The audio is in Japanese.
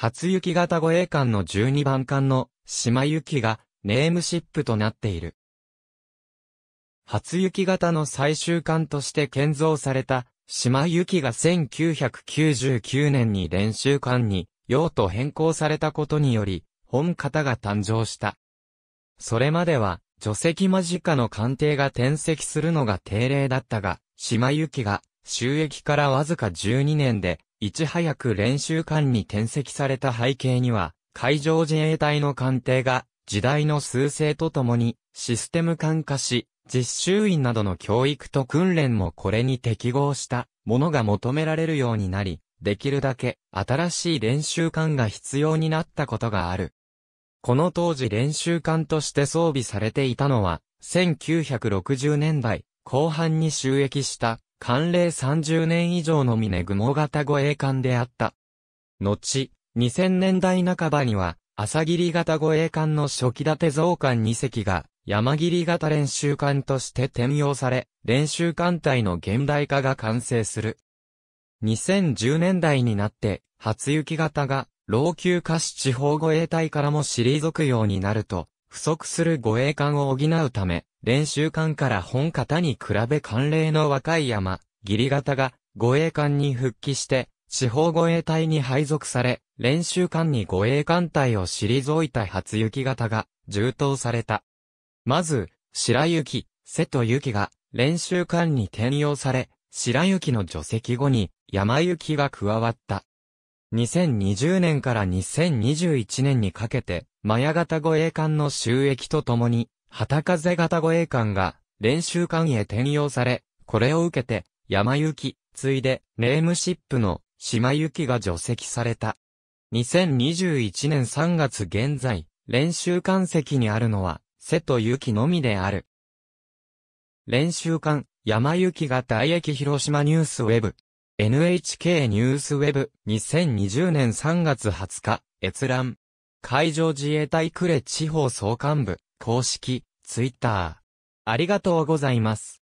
初雪型護衛艦の12番艦の島雪がネームシップとなっている。初雪型の最終艦として建造された島雪が1999年に練習艦に用途変更されたことにより本型が誕生した。それまでは除籍間近の艦艇が転籍するのが定例だったが、島行きが収益からわずか12年でいち早く練習艦に転籍された背景には、海上自衛隊の艦艇が、時代の数勢とともに、システム艦化し、実習員などの教育と訓練もこれに適合したものが求められるようになり、できるだけ新しい練習艦が必要になったことがある。この当時練習艦として装備されていたのは、1960年代後半に収益した寒冷30年以上の峰雲型護衛艦であった。後、2000年代半ばには、朝霧型護衛艦の初期立て増艦2隻が、山霧型練習艦として転用され、練習艦隊の現代化が完成する。2010年代になって、初雪型が、老朽化し地方護衛隊からも退くようになると、不足する護衛艦を補うため、練習艦から本型に比べ慣例の若い山、義理型が護衛艦に復帰して、地方護衛隊に配属され、練習艦に護衛艦隊を退いた初雪型が充当された。まず、白雪、瀬戸雪が練習艦に転用され、白雪の除籍後に山雪が加わった。2020年から2021年にかけて、マヤ型護衛艦の収益とともに、旗風型護衛艦が練習艦へ転用され、これを受けて、山行き、ついで、ネームシップの島行きが除籍された。2021年3月現在、練習艦籍にあるのは、瀬戸行きのみである。練習艦、山行きが大駅広島ニュースウェブ。NHK ニュースウェブ2020年3月20日閲覧。海上自衛隊呉地方総監部。公式、ツイッター。ありがとうございます。